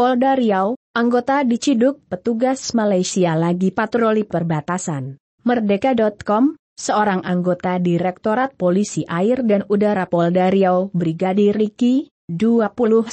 Polda Riau, anggota diciduk petugas Malaysia lagi patroli perbatasan. Merdeka.com, seorang anggota Direktorat Polisi Air dan Udara Polda Riau Brigadir Riki, 29,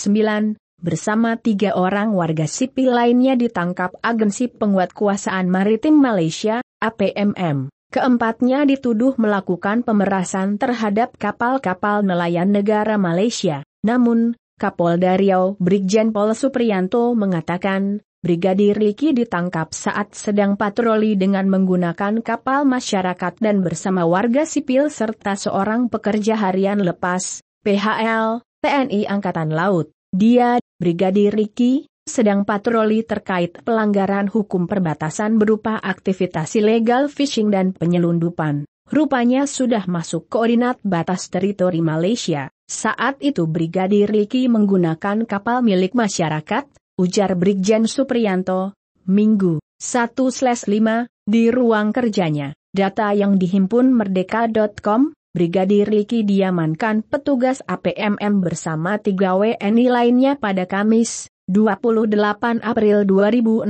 bersama tiga orang warga sipil lainnya ditangkap Agensi penguat kuasaan Maritim Malaysia, APMM. Keempatnya dituduh melakukan pemerasan terhadap kapal-kapal nelayan negara Malaysia. Namun, Kapolda Riau Brigjen Pol Suprianto mengatakan, Brigadir Riki ditangkap saat sedang patroli dengan menggunakan kapal masyarakat dan bersama warga sipil serta seorang pekerja harian lepas, PHL, TNI Angkatan Laut. Dia, Brigadir Riki, sedang patroli terkait pelanggaran hukum perbatasan berupa aktivitas ilegal fishing dan penyelundupan. Rupanya sudah masuk koordinat batas teritori Malaysia. Saat itu Brigadir Riki menggunakan kapal milik masyarakat, ujar Brigjen Supriyanto, Minggu 1-5, di ruang kerjanya. Data yang dihimpun merdeka.com, Brigadir Riki diamankan petugas APMM bersama 3 WNI lainnya pada Kamis, 28 April 2016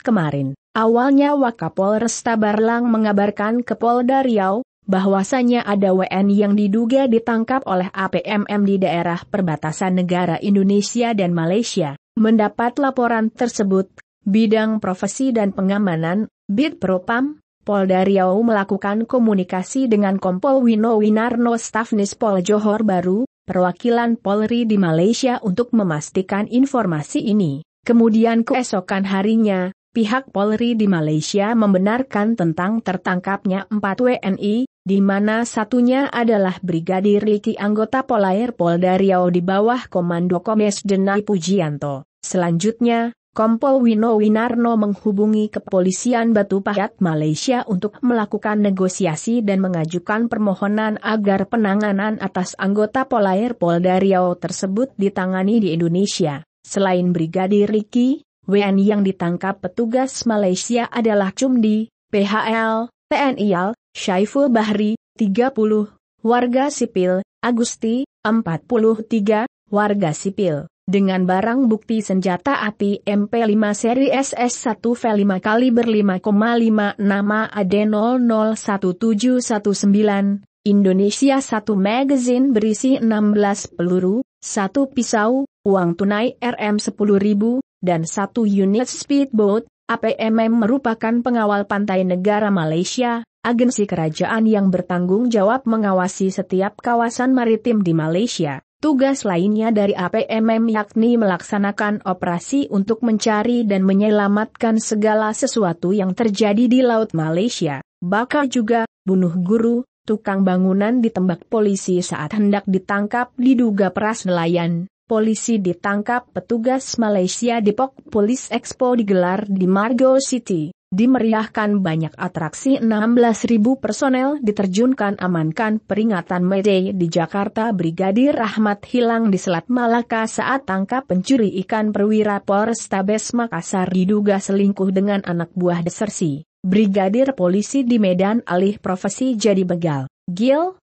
kemarin. Awalnya Wakapolresta Barlang mengabarkan ke Polda Riau, Bahwasannya ada WN yang diduga ditangkap oleh APMM di daerah perbatasan negara Indonesia dan Malaysia. Mendapat laporan tersebut, Bidang Profesi dan Pengamanan, Bid Propam, Polda Riau melakukan komunikasi dengan Kompol Wino Winarno Stafnis Pol Johor Baru, perwakilan Polri di Malaysia untuk memastikan informasi ini. Kemudian keesokan harinya, pihak Polri di Malaysia membenarkan tentang tertangkapnya empat WNI, di mana satunya adalah Brigadir Riki anggota Polair Polda Riau di bawah Komando Komes Denai Pujianto. Selanjutnya, Kompol Wino Winarno menghubungi kepolisian Batu Pahat Malaysia untuk melakukan negosiasi dan mengajukan permohonan agar penanganan atas anggota Polair Polda Riau tersebut ditangani di Indonesia. Selain Brigadir Riki, WNI yang ditangkap petugas Malaysia adalah Cumdi, PHL, TNI-AL, Syaiful Bahri, 30, warga sipil, Agusti, 43, warga sipil, dengan barang bukti senjata api MP5 seri SS1 V5 kaliber nama AD001719, Indonesia 1 magazine berisi 16 peluru, 1 pisau, uang tunai RM10.000, dan satu unit speedboat, APMM merupakan pengawal pantai negara Malaysia, agensi kerajaan yang bertanggung jawab mengawasi setiap kawasan maritim di Malaysia. Tugas lainnya dari APMM yakni melaksanakan operasi untuk mencari dan menyelamatkan segala sesuatu yang terjadi di Laut Malaysia. Bakar juga, bunuh guru, tukang bangunan ditembak polisi saat hendak ditangkap diduga peras nelayan, polisi ditangkap petugas Malaysia Depok Polis Expo digelar di Margo City. Dimeriahkan banyak atraksi 16.000 personel diterjunkan amankan peringatan Mayday di Jakarta Brigadir Rahmat hilang di Selat Malaka saat tangkap pencuri ikan perwira Polrestabes Makassar diduga selingkuh dengan anak buah desersi. Brigadir polisi di Medan alih profesi jadi begal. Gil,